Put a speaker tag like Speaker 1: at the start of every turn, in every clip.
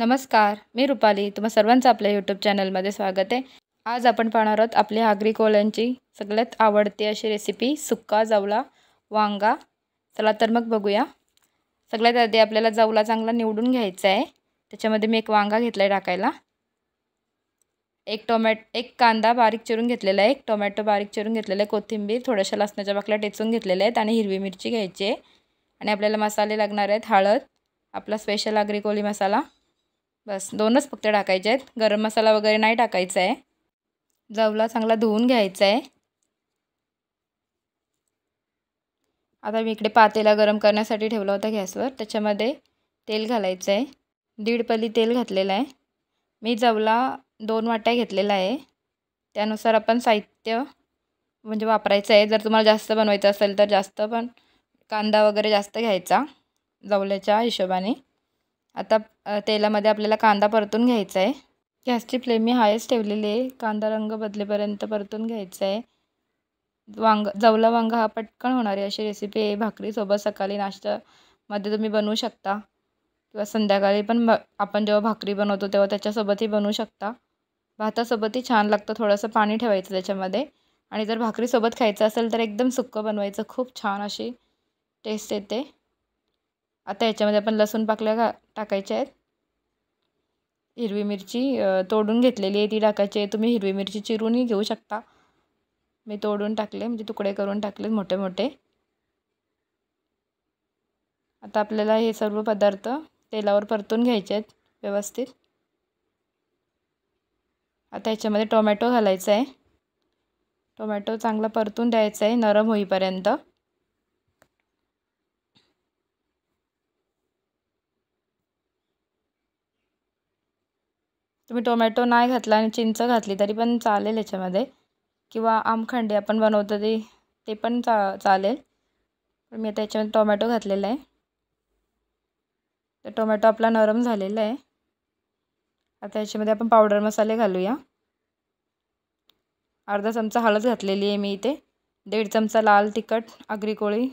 Speaker 1: नमस्कार मी रुपाली तुम्हा सर्वांचं आपल्या यूट्यूब चॅनलमध्ये स्वागत आहे आज आपण पाहणार आहोत आपल्या आगरी कोल्यांची सगळ्यात आवडती अशी रेसिपी सुक्का जावला वांगा चला तर मग बघूया सगळ्यात आधी आपल्याला जावला चांगला निवडून घ्यायचा आहे त्याच्यामध्ये मी एक वांगा घेतला आहे टाकायला एक टोमॅट एक कांदा बारीक चिरून घेतलेला आहे एक टोमॅटो बारीक चिरून घेतलेला आहे कोथिंबीर थोड्याशा लसणाच्या बाकल्या टेचून घेतलेल्या आहेत आणि हिरवी मिरची घ्यायची आहे आणि आपल्याला मसाले लागणार आहेत हळद आपला स्पेशल आगरी कोली मसाला बस दोनच फक्त टाकायचे आहेत गरम मसाला वगैरे नाही टाकायचा आहे जवला चांगला धुवून घ्यायचा आहे आता मी इकडे पातेला गरम करण्यासाठी ठेवला होता गॅसवर त्याच्यामध्ये तेल घालायचं आहे दीड पली तेल घातलेलं आहे मी जवला दोन वाट्या घेतलेला आहे त्यानुसार आपण साहित्य म्हणजे वापरायचं आहे जर तुम्हाला जास्त बनवायचं असेल तर जास्त पण कांदा वगैरे जास्त घ्यायचा जवल्याच्या हिशोबाने आता तेलामध्ये आपल्याला कांदा परतून घ्यायचा आहे गॅसची फ्लेम मी हायच ठेवलेली आहे कांदा रंग बदलेपर्यंत परतून घ्यायचा आहे वांग जवला वांग हा पटकन होणारी अशी रेसिपी आहे भाकरीसोबत सकाळी नाश्त्यामध्ये तुम्ही बनवू शकता किंवा संध्याकाळी पण आपण जेव्हा भाकरी बनवतो तेव्हा त्याच्यासोबतही बनवू शकता भातासोबतही छान लागतं थोडंसं पाणी ठेवायचं त्याच्यामध्ये आणि जर भाकरीसोबत खायचं असेल तर एकदम सुक्कं बनवायचं खूप छान अशी टेस्ट येते आता याच्यामध्ये आपण लसूण पाकल्या घा टाकायच्या आहेत हिरवी मिरची तोडून घेतलेली आहे ती टाकायची आहे तुम्ही हिरवी मिरची चिरूनही घेऊ शकता मी तोडून टाकले म्हणजे तुकडे करून टाकले मोठे मोठे आता आपल्याला हे सर्व पदार्थ तेलावर परतून घ्यायचे आहेत व्यवस्थित आता ह्याच्यामध्ये टोमॅटो घालायचा आहे टोमॅटो चांगला परतून द्यायचा आहे नरम होईपर्यंत तुम्ही टोमॅटो नाही घातला आणि चिंच घातली तरी पण चालेल याच्यामध्ये किंवा आमखंडी आपण बनवतो ते ते पण चा चालेल मी आता याच्यामध्ये टोमॅटो घातलेला आहे तर टोमॅटो आपला नरम झालेला आहे आता याच्यामध्ये आपण पावडर मसाले घालूया अर्धा चमचा हळद घातलेली आहे मी इथे दीड चमचा लाल तिखट अग्री कोळी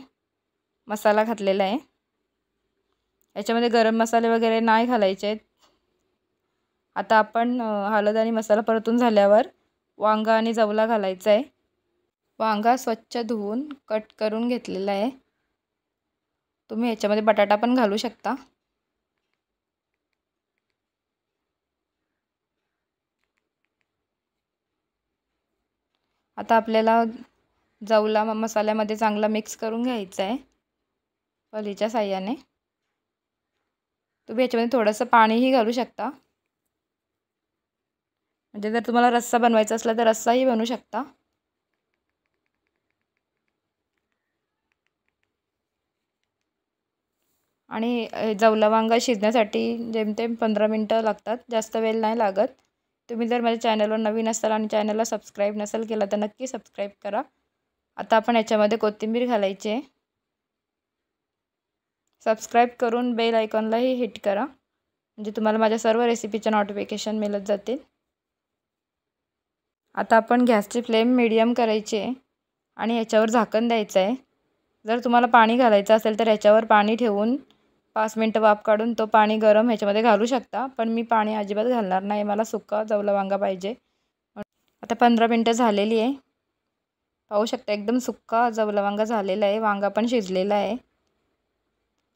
Speaker 1: मसाला घातलेला आहे याच्यामध्ये गरम मसाले वगैरे नाही घालायचे आहेत आता आपण हळद आणि मसाला परतून झाल्यावर वांगा आणि जवला घालायचा आहे वांगा स्वच्छ धुवून कट करून घेतलेला आहे तुम्ही ह्याच्यामध्ये बटाटा पण घालू शकता आता आपल्याला जवला मसाल्यामध्ये चांगला मिक्स करून घ्यायचा आहे पलीच्या साह्याने तुम्ही ह्याच्यामध्ये थोडंसं पाणीही घालू शकता म्हणजे जर तुम्हाला रस्सा बनवायचा असला तर रस्साही बनवू शकता आणि जवला वांगा शिजण्यासाठी जेमतेम पंधरा मिनटं लागतात जास्त वेळ नाही लागत तुम्ही जर माझ्या चॅनलवर नवीन असाल आणि चॅनलला सबस्क्राईब नसेल केला तर नक्की सबस्क्राईब करा आता आपण याच्यामध्ये कोथिंबीर घालायची सबस्क्राईब करून बेल आयकॉनलाही हिट करा म्हणजे तुम्हाला माझ्या सर्व रेसिपीच्या नोटिफिकेशन मिळत जातील आता आपण गॅसची फ्लेम मिडियम करायची आहे आणि याच्यावर झाकण द्यायचं आहे जर तुम्हाला पाणी घालायचं असेल तर याच्यावर पाणी ठेवून पाच मिनटं वाफ काढून तो पाणी गरम ह्याच्यामध्ये घालू शकता पण मी पाणी अजिबात घालणार नाही मला सुक्का जवला वांगा पाहिजे आता पंधरा मिनटं झालेली आहे पाहू शकता एकदम सुक्का जवला वांगा झालेला आहे वांगा पण शिजलेला आहे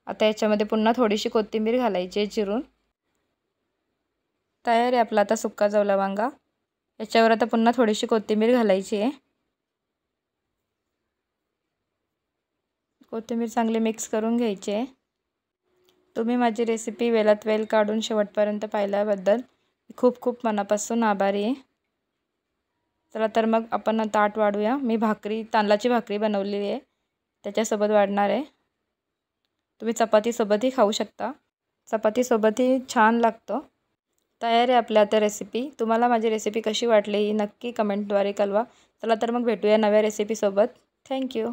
Speaker 1: आता याच्यामध्ये पुन्हा थोडीशी कोथिंबीर घालायची आहे चिरून तयार आहे आपला आता सुक्का जवला वांगा याच्यावर आता पुन्हा थोडीशी कोथिंबीर घालायची आहे कोथिंबीर चांगली मिक्स करून घ्यायची आहे तुम्ही माझी रेसिपी वेलात वेल काढून शेवटपर्यंत पाहिल्याबद्दल खूप खूप मनापासून आभारी आहे चला तर मग आपण ताट वाढूया मी भाकरी तांदळाची भाकरी बनवलेली आहे त्याच्यासोबत वाढणार आहे तुम्ही चपातीसोबतही खाऊ शकता चपातीसोबतही छान लागतो तयार आहे आपल्या आता रेसिपी तुम्हाला माझी रेसिपी कशी वाटली ही नक्की कमेंटद्वारे कळवा चला तर मग भेटूया नव्या रेसिपीसोबत थँक्यू